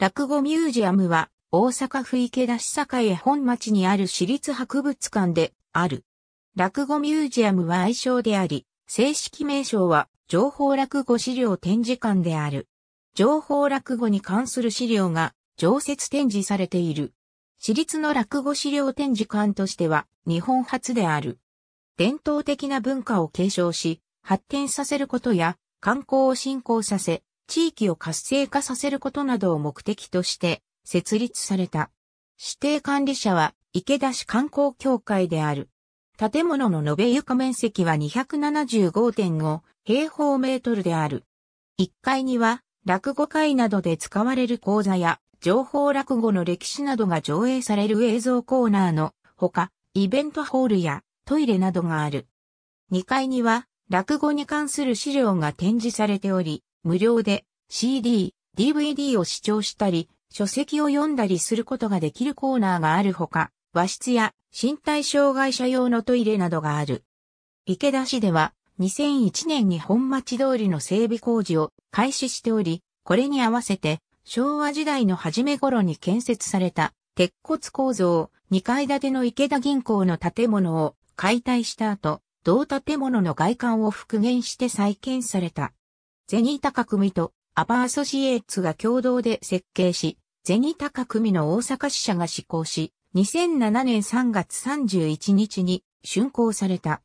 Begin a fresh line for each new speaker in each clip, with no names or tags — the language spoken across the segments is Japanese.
落語ミュージアムは大阪府池田市栄本町にある私立博物館である。落語ミュージアムは愛称であり、正式名称は情報落語資料展示館である。情報落語に関する資料が常設展示されている。私立の落語資料展示館としては日本初である。伝統的な文化を継承し、発展させることや観光を振興させ、地域を活性化させることなどを目的として設立された。指定管理者は池田市観光協会である。建物の延べ床面積は275.5平方メートルである。1階には落語会などで使われる講座や情報落語の歴史などが上映される映像コーナーのほか、イベントホールやトイレなどがある。2階には落語に関する資料が展示されており、無料で CD、DVD を視聴したり、書籍を読んだりすることができるコーナーがあるほか、和室や身体障害者用のトイレなどがある。池田市では2001年に本町通りの整備工事を開始しており、これに合わせて昭和時代の初め頃に建設された鉄骨構造2階建ての池田銀行の建物を解体した後、同建物の外観を復元して再建された。ゼニタカ組とアバアソシエーツが共同で設計し、ゼニタカ組の大阪支社が施行し、2007年3月31日に竣工された。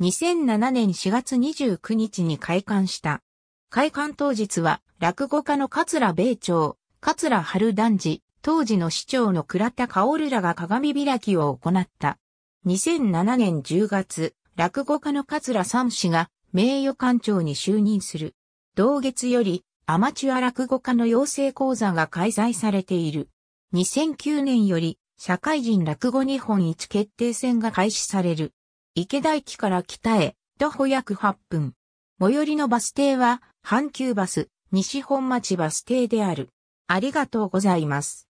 2007年4月29日に開館した。開館当日は、落語家の桂米朝、桂春男児、当時の市長の倉田薫らが鏡開きを行った。2007年10月、落語家の桂三氏が名誉館長に就任する。同月よりアマチュア落語家の養成講座が開催されている。2009年より社会人落語日本一決定戦が開始される。池田駅から北へ、徒歩約8分。最寄りのバス停は、阪急バス、西本町バス停である。ありがとうございます。